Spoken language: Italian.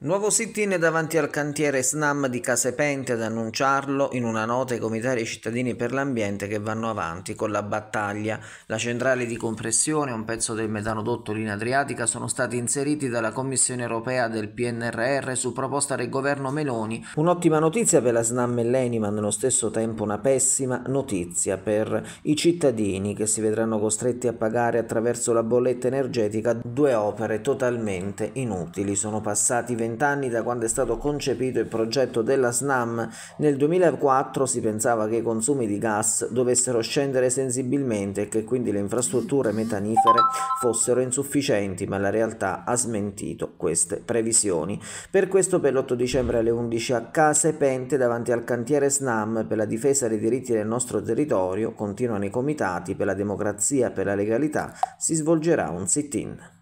Nuovo sit-in davanti al cantiere SNAM di Casepente ad annunciarlo in una nota ai comitati cittadini per l'ambiente che vanno avanti con la battaglia. La centrale di compressione e un pezzo del metanodotto in adriatica sono stati inseriti dalla Commissione europea del PNRR su proposta del governo Meloni. Un'ottima notizia per la SNAM e l'ENI ma nello stesso tempo una pessima notizia per i cittadini che si vedranno costretti a pagare attraverso la bolletta energetica due opere totalmente inutili. Sono passati 20 vent'anni da quando è stato concepito il progetto della SNAM, nel 2004 si pensava che i consumi di gas dovessero scendere sensibilmente e che quindi le infrastrutture metanifere fossero insufficienti, ma la realtà ha smentito queste previsioni. Per questo per l'8 dicembre alle 11 a Case Pente davanti al cantiere SNAM per la difesa dei diritti del nostro territorio continuano i comitati per la democrazia e per la legalità, si svolgerà un sit-in.